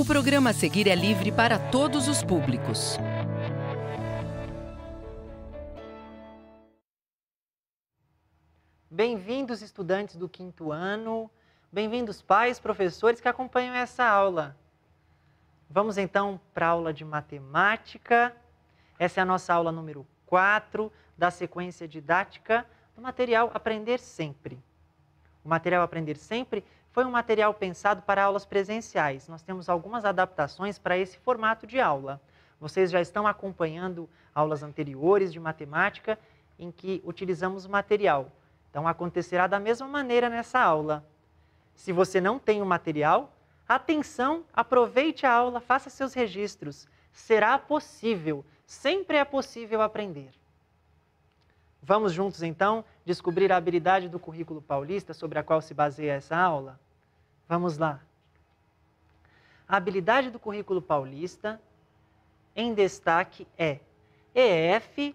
O programa a seguir é livre para todos os públicos. Bem-vindos, estudantes do quinto ano. Bem-vindos, pais, professores que acompanham essa aula. Vamos então para a aula de matemática. Essa é a nossa aula número 4 da sequência didática do material Aprender Sempre. O material Aprender Sempre foi um material pensado para aulas presenciais. Nós temos algumas adaptações para esse formato de aula. Vocês já estão acompanhando aulas anteriores de matemática em que utilizamos o material. Então acontecerá da mesma maneira nessa aula. Se você não tem o material, atenção, aproveite a aula, faça seus registros. Será possível, sempre é possível aprender. Vamos juntos então descobrir a habilidade do currículo paulista sobre a qual se baseia essa aula? Vamos lá. A habilidade do currículo paulista em destaque é EF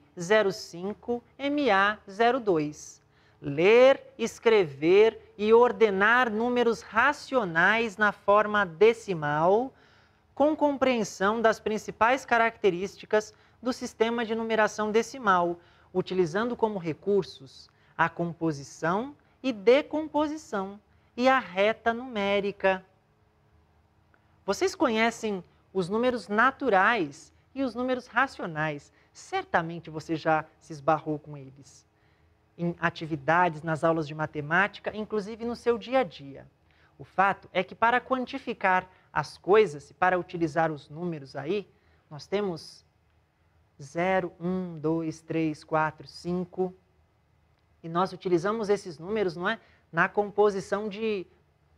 05 MA 02. Ler, escrever e ordenar números racionais na forma decimal, com compreensão das principais características do sistema de numeração decimal, utilizando como recursos a composição e decomposição e a reta numérica. Vocês conhecem os números naturais e os números racionais. Certamente você já se esbarrou com eles em atividades, nas aulas de matemática, inclusive no seu dia a dia. O fato é que para quantificar as coisas, e para utilizar os números aí, nós temos 0, 1, 2, 3, 4, 5, e nós utilizamos esses números, não é, na composição de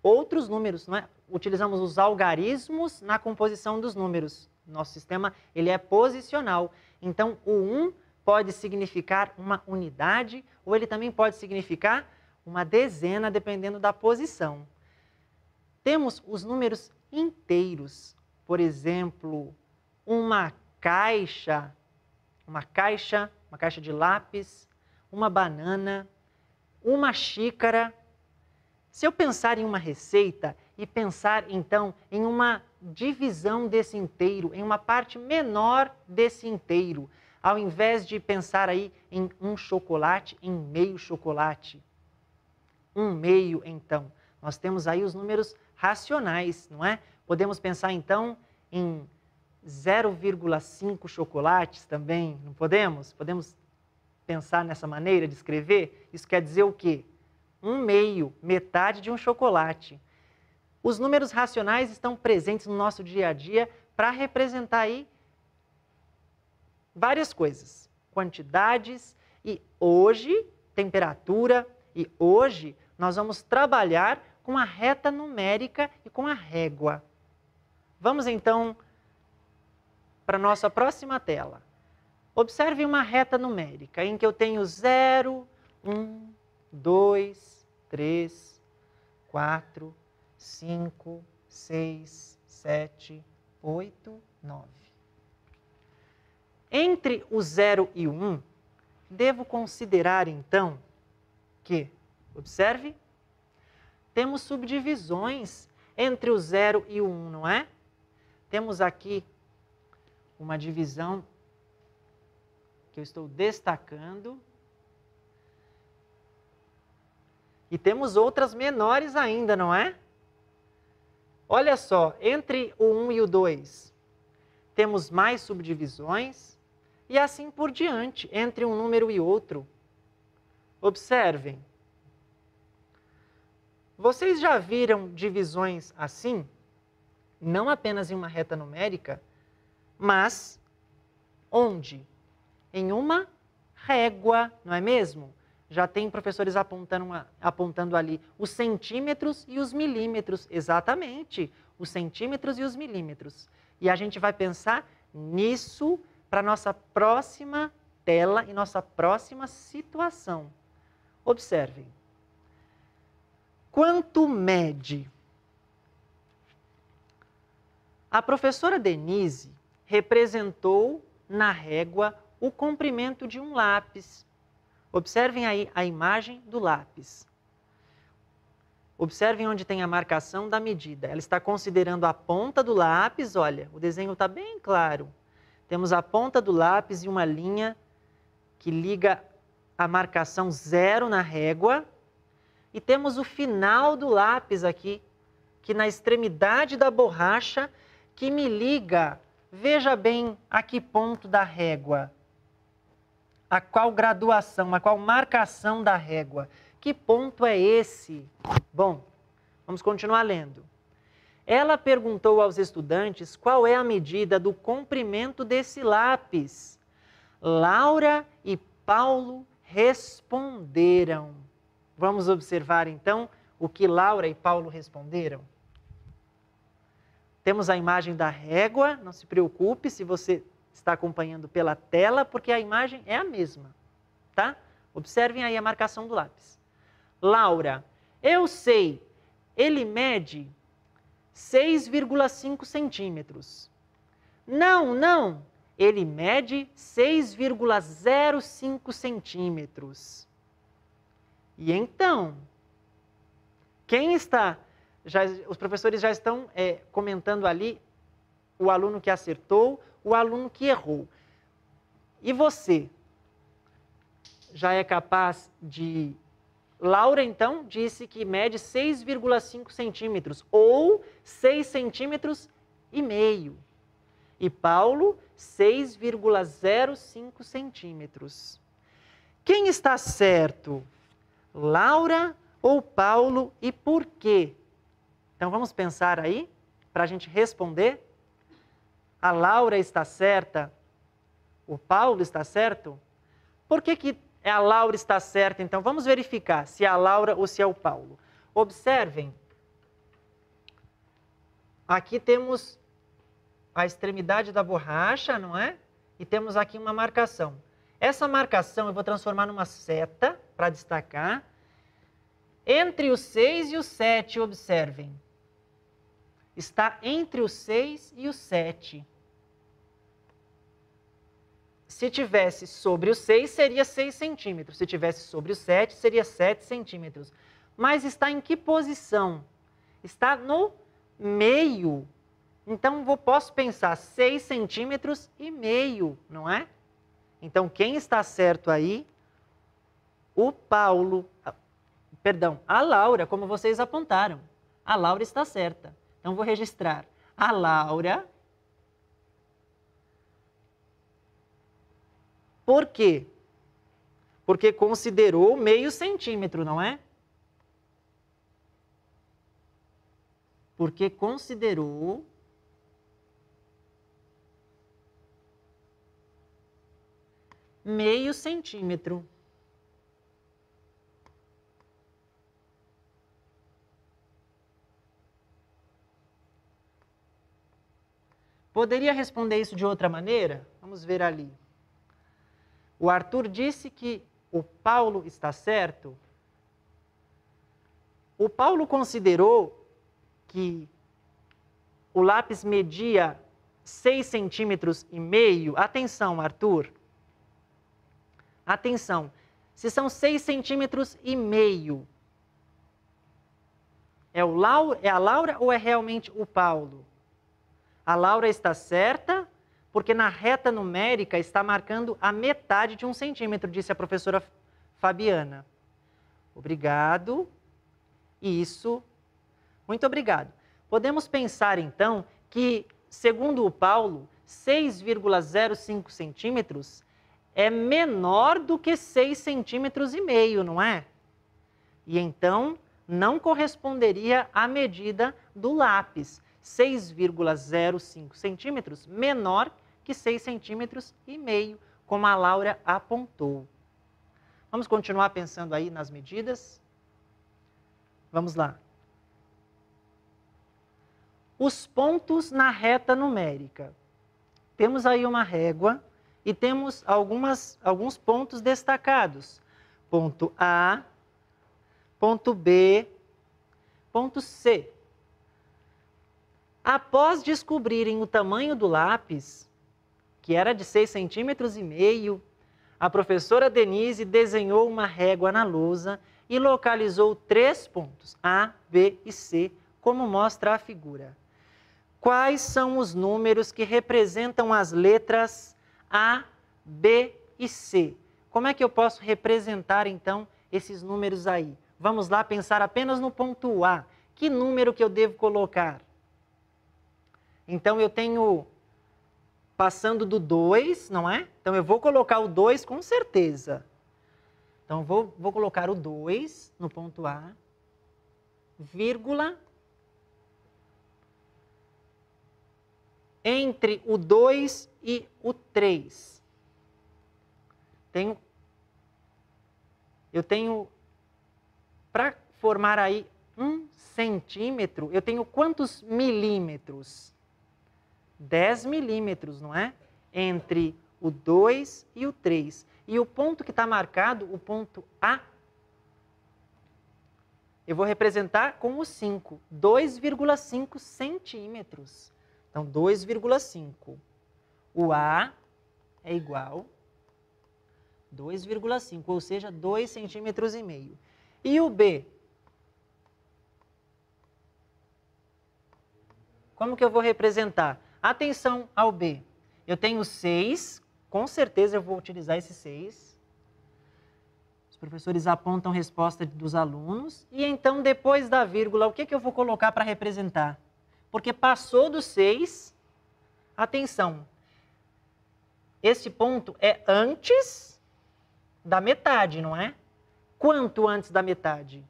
outros números, não é? Utilizamos os algarismos na composição dos números. Nosso sistema, ele é posicional. Então, o 1 pode significar uma unidade ou ele também pode significar uma dezena, dependendo da posição. Temos os números inteiros. Por exemplo, uma caixa, uma caixa, uma caixa de lápis, uma banana, uma xícara. Se eu pensar em uma receita e pensar então em uma divisão desse inteiro, em uma parte menor desse inteiro, ao invés de pensar aí em um chocolate, em meio chocolate. Um meio, então. Nós temos aí os números racionais, não é? Podemos pensar então em 0,5 chocolates também, não podemos? Podemos pensar nessa maneira de escrever, isso quer dizer o quê? Um meio, metade de um chocolate. Os números racionais estão presentes no nosso dia a dia para representar aí várias coisas, quantidades e hoje temperatura e hoje nós vamos trabalhar com a reta numérica e com a régua. Vamos então para nossa próxima tela. Observe uma reta numérica em que eu tenho 0, 1, 2, 3, 4, 5, 6, 7, 8, 9. Entre o 0 e o 1, um, devo considerar então que, observe, temos subdivisões entre o 0 e o 1, um, não é? Temos aqui uma divisão que eu estou destacando. E temos outras menores ainda, não é? Olha só, entre o 1 e o 2, temos mais subdivisões e assim por diante, entre um número e outro. Observem. Vocês já viram divisões assim? Não apenas em uma reta numérica, mas onde em uma régua, não é mesmo? Já tem professores apontando, apontando ali os centímetros e os milímetros, exatamente, os centímetros e os milímetros. E a gente vai pensar nisso para nossa próxima tela e nossa próxima situação. Observem. Quanto mede? A professora Denise representou na régua o comprimento de um lápis. Observem aí a imagem do lápis. Observem onde tem a marcação da medida. Ela está considerando a ponta do lápis, olha, o desenho está bem claro. Temos a ponta do lápis e uma linha que liga a marcação zero na régua. E temos o final do lápis aqui, que na extremidade da borracha, que me liga, veja bem a que ponto da régua a qual graduação, a qual marcação da régua. Que ponto é esse? Bom, vamos continuar lendo. Ela perguntou aos estudantes qual é a medida do comprimento desse lápis. Laura e Paulo responderam. Vamos observar então o que Laura e Paulo responderam. Temos a imagem da régua, não se preocupe se você está acompanhando pela tela, porque a imagem é a mesma, tá? Observem aí a marcação do lápis. Laura, eu sei, ele mede 6,5 centímetros. Não, não, ele mede 6,05 centímetros. E então, quem está. Já, os professores já estão é, comentando ali o aluno que acertou, o aluno que errou. E você? Já é capaz de. Laura, então, disse que mede 6,5 centímetros ou 6 centímetros e meio. E Paulo, 6,05 centímetros. Quem está certo? Laura ou Paulo e por quê? Então vamos pensar aí para a gente responder? a Laura está certa, o Paulo está certo, por que, que é a Laura está certa? Então, vamos verificar se é a Laura ou se é o Paulo. Observem, aqui temos a extremidade da borracha, não é? E temos aqui uma marcação. Essa marcação eu vou transformar numa seta para destacar. Entre o 6 e o 7, observem, está entre o 6 e o 7. Se tivesse sobre o 6, seria 6 centímetros. Se tivesse sobre o 7, seria 7 centímetros. Mas está em que posição? Está no meio. Então, eu posso pensar 6 centímetros e meio, não é? Então, quem está certo aí? O Paulo, ah, perdão, a Laura, como vocês apontaram. A Laura está certa. Então, vou registrar a Laura. Por quê? Porque considerou meio centímetro, não é? Porque considerou meio centímetro. Poderia responder isso de outra maneira? Vamos ver ali. O Arthur disse que o Paulo está certo. O Paulo considerou que o lápis media 6 centímetros e meio. Atenção, Arthur. Atenção. Se são 6 centímetros e meio, é, o Lau, é a Laura ou é realmente o Paulo? A Laura está certa, porque na reta numérica está marcando a metade de um centímetro, disse a professora Fabiana. Obrigado. Isso. Muito obrigado. Podemos pensar, então, que, segundo o Paulo, 6,05 centímetros é menor do que 6 centímetros e meio, não é? E então não corresponderia à medida do lápis. 6,05 centímetros, menor que 6 centímetros e meio, como a Laura apontou. Vamos continuar pensando aí nas medidas? Vamos lá. Os pontos na reta numérica. Temos aí uma régua e temos algumas, alguns pontos destacados. Ponto A, ponto B, ponto C. Após descobrirem o tamanho do lápis, que era de 6 centímetros e meio, a professora Denise desenhou uma régua na lousa e localizou três pontos, A, B e C, como mostra a figura. Quais são os números que representam as letras A, B e C? Como é que eu posso representar, então, esses números aí? Vamos lá pensar apenas no ponto A. Que número que eu devo colocar? Então eu tenho passando do 2, não é? Então eu vou colocar o 2 com certeza. Então vou, vou colocar o 2 no ponto A, vírgula. Entre o 2 e o 3. Tenho, eu tenho, para formar aí um centímetro, eu tenho quantos milímetros? 10 milímetros, não é? Entre o 2 e o 3. E o ponto que está marcado, o ponto A, eu vou representar com o 5, 2,5 centímetros. Então, 2,5. O A é igual a 2,5, ou seja, 2 centímetros e meio. E o B? Como que eu vou representar? Atenção ao B. Eu tenho 6, com certeza eu vou utilizar esse 6. Os professores apontam a resposta dos alunos. E então, depois da vírgula, o que, que eu vou colocar para representar? Porque passou do 6, atenção, Esse ponto é antes da metade, não é? Quanto antes da metade?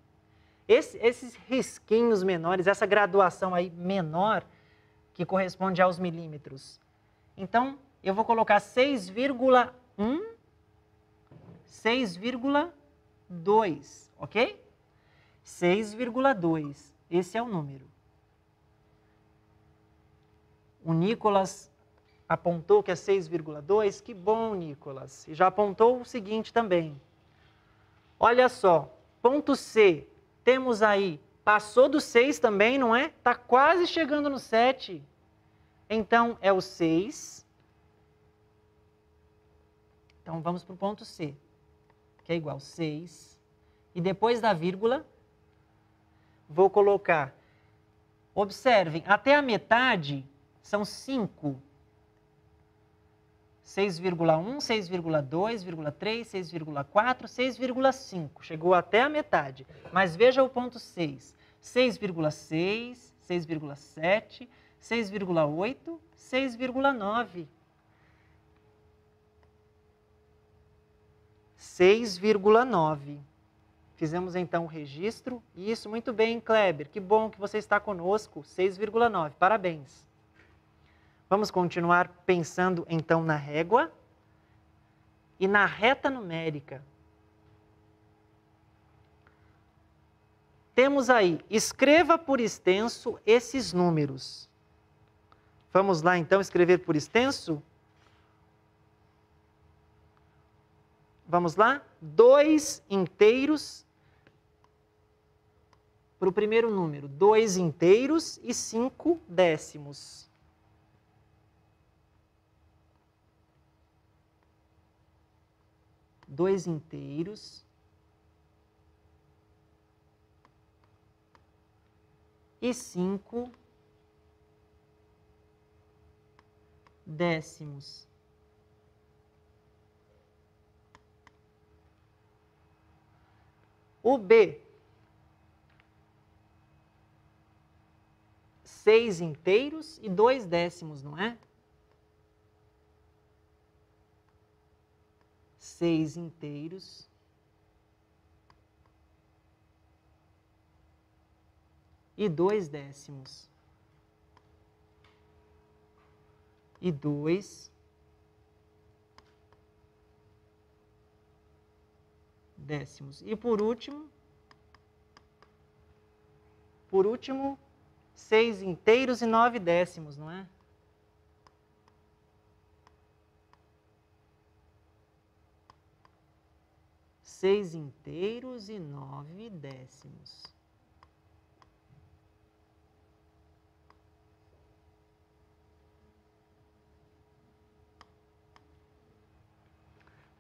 Esse, esses risquinhos menores, essa graduação aí menor, que corresponde aos milímetros. Então, eu vou colocar 6,1, 6,2, ok? 6,2, esse é o número. O Nicolas apontou que é 6,2, que bom, Nicolas. E já apontou o seguinte também. Olha só, ponto C, temos aí Passou do 6 também, não é? Está quase chegando no 7. Então, é o 6. Então, vamos para o ponto C, que é igual a 6. E depois da vírgula, vou colocar. Observem, até a metade são 5. 6,1, 6,2, 6,3, 6,4, 6,5. Chegou até a metade. Mas veja o ponto 6. 6,6, 6,7, 6,8, 6,9. 6,9. Fizemos então o registro. e Isso, muito bem, Kleber. Que bom que você está conosco. 6,9. Parabéns. Vamos continuar pensando então na régua e na reta numérica. temos aí, escreva por extenso esses números. Vamos lá então escrever por extenso? Vamos lá? Dois inteiros para o primeiro número. Dois inteiros e cinco décimos. Dois inteiros e cinco décimos. O B, seis inteiros e dois décimos, não é? Seis inteiros e dois décimos. E dois décimos. E por último, por último, seis inteiros e nove décimos, não é? Seis inteiros e nove décimos.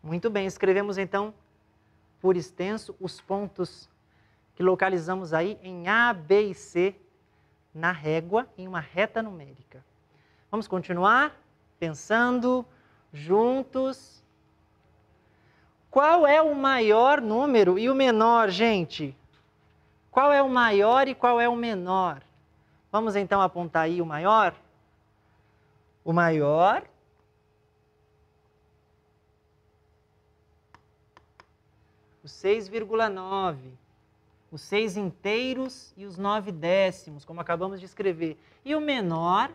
Muito bem, escrevemos então por extenso os pontos que localizamos aí em A, B e C na régua, em uma reta numérica. Vamos continuar pensando juntos. Qual é o maior número e o menor, gente? Qual é o maior e qual é o menor? Vamos então apontar aí o maior? O maior os 6,9, os seis inteiros e os nove décimos, como acabamos de escrever. E o menor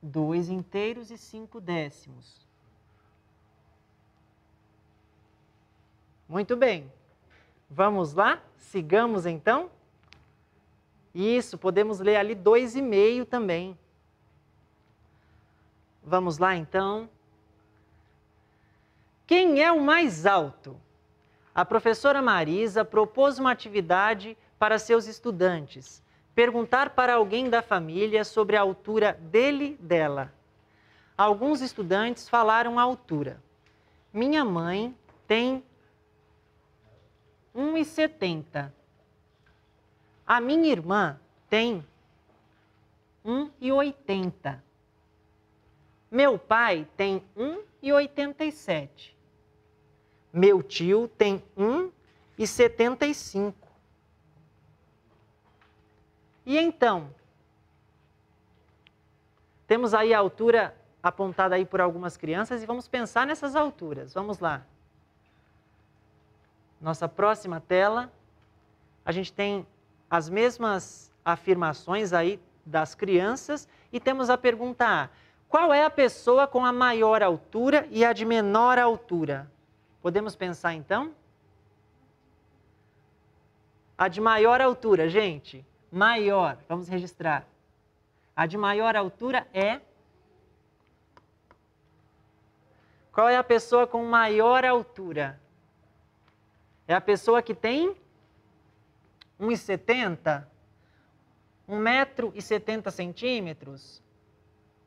dois inteiros e cinco décimos. Muito bem. Vamos lá? Sigamos então? Isso, podemos ler ali dois e meio também. Vamos lá então. Quem é o mais alto? A professora Marisa propôs uma atividade para seus estudantes: perguntar para alguém da família sobre a altura dele/dela. Alguns estudantes falaram a altura. Minha mãe tem 1,70. A minha irmã tem 1,80. Meu pai tem 1,87. Meu tio tem 1,75. E então? Temos aí a altura apontada aí por algumas crianças e vamos pensar nessas alturas. Vamos lá. Nossa próxima tela, a gente tem as mesmas afirmações aí das crianças e temos a pergunta A. Qual é a pessoa com a maior altura e a de menor altura? Podemos pensar então? A de maior altura, gente, maior, vamos registrar. A de maior altura é. Qual é a pessoa com maior altura? É a pessoa que tem 1,70? 1,70 metro e centímetros?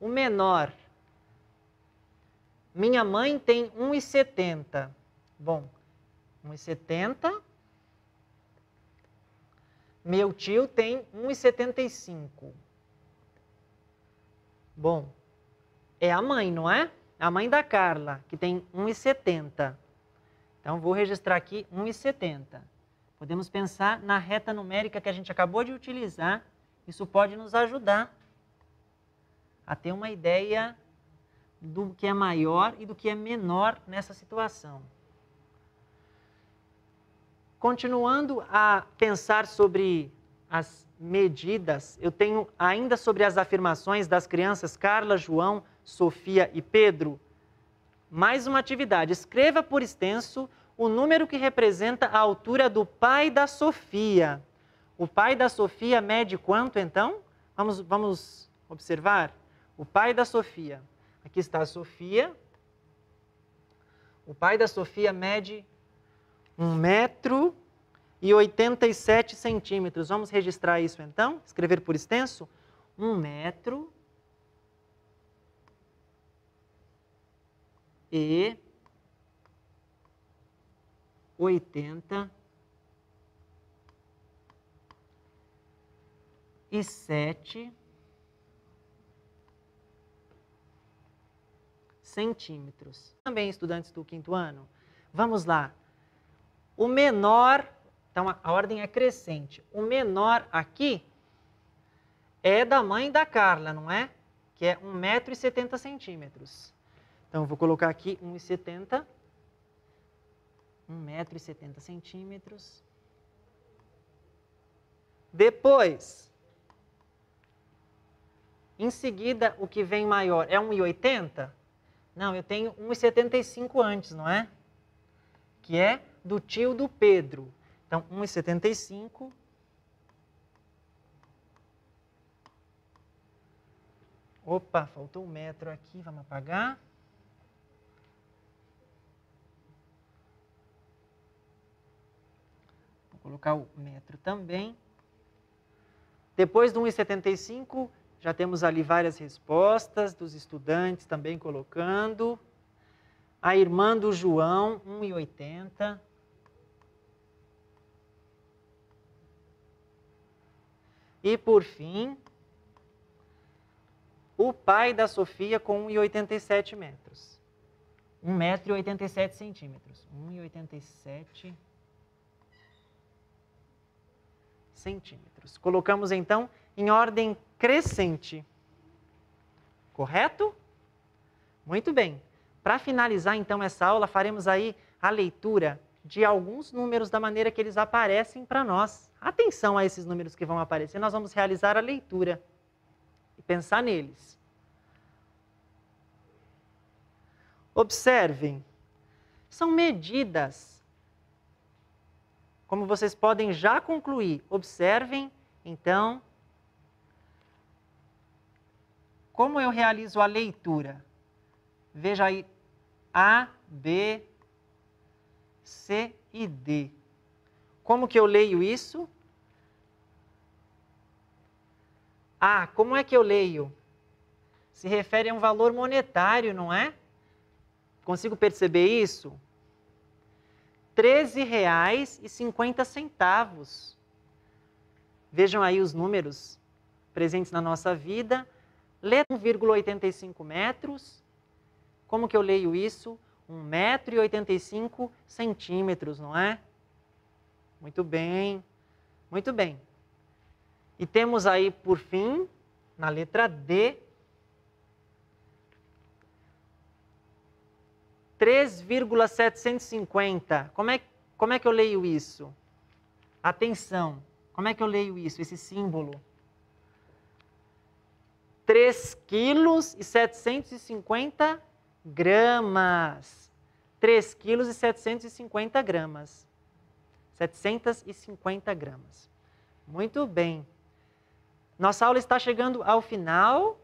o menor. Minha mãe tem 1,70. Bom, 1,70. Meu tio tem 1,75. Bom, é a mãe, não é? A mãe da Carla, que tem 1,70. Então, vou registrar aqui 1,70. Podemos pensar na reta numérica que a gente acabou de utilizar. Isso pode nos ajudar a ter uma ideia do que é maior e do que é menor nessa situação. Continuando a pensar sobre as medidas, eu tenho ainda sobre as afirmações das crianças Carla, João, Sofia e Pedro, mais uma atividade. Escreva por extenso o número que representa a altura do pai da Sofia. O pai da Sofia mede quanto então? Vamos, vamos observar? o pai da Sofia. Aqui está a Sofia. O pai da Sofia mede 1 metro e 87 centímetros. Vamos registrar isso então? Escrever por extenso? 1 metro e 87 centímetros. centímetros. Também estudantes do quinto ano, vamos lá. O menor, então a, ordem é crescente. O menor aqui é da mãe da Carla, não é? Que é 1,70m. Então eu vou colocar aqui 1,70m. 1,70m. Depois, em seguida, o que vem maior é 1,80m. Não, eu tenho 1,75 antes, não é? Que é do tio do Pedro. Então, 1,75 Opa, faltou um metro aqui, vamos apagar. Vou colocar o metro também. Depois do 1,75, já temos ali várias respostas dos estudantes também colocando. A irmã do João, 1,80. E por fim, o pai da Sofia com 1,87 metros. 1,87 centímetros. 1,87 centímetros. Colocamos então em ordem crescente. Correto? Muito bem. Para finalizar então essa aula, faremos aí a leitura de alguns números da maneira que eles aparecem para nós. Atenção a esses números que vão aparecer, nós vamos realizar a leitura e pensar neles. Observem, são medidas. Como vocês podem já concluir, observem então Como eu realizo a leitura? Veja aí A, B, C e D. Como que eu leio isso? A, ah, como é que eu leio? Se refere a um valor monetário, não é? Consigo perceber isso? R$ 13,50. Vejam aí os números presentes na nossa vida. Lê 1,85 metros. Como que eu leio isso? 1,85 centímetros, não é? Muito bem, muito bem. E temos aí, por fim, na letra D, 3,750. Como é, como é que eu leio isso? Atenção, como é que eu leio isso, esse símbolo? 3 quilos e 750 gramas. 3 quilos e 750 gramas. 750 gramas. Muito bem. Nossa aula está chegando ao final.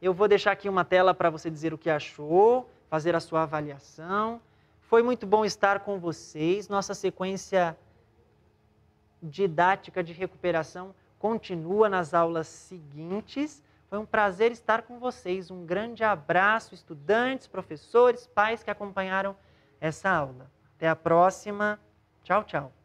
Eu vou deixar aqui uma tela para você dizer o que achou, fazer a sua avaliação. Foi muito bom estar com vocês. Nossa sequência didática de recuperação continua nas aulas seguintes. Foi um prazer estar com vocês. Um grande abraço, estudantes, professores, pais que acompanharam essa aula. Até a próxima. Tchau, tchau.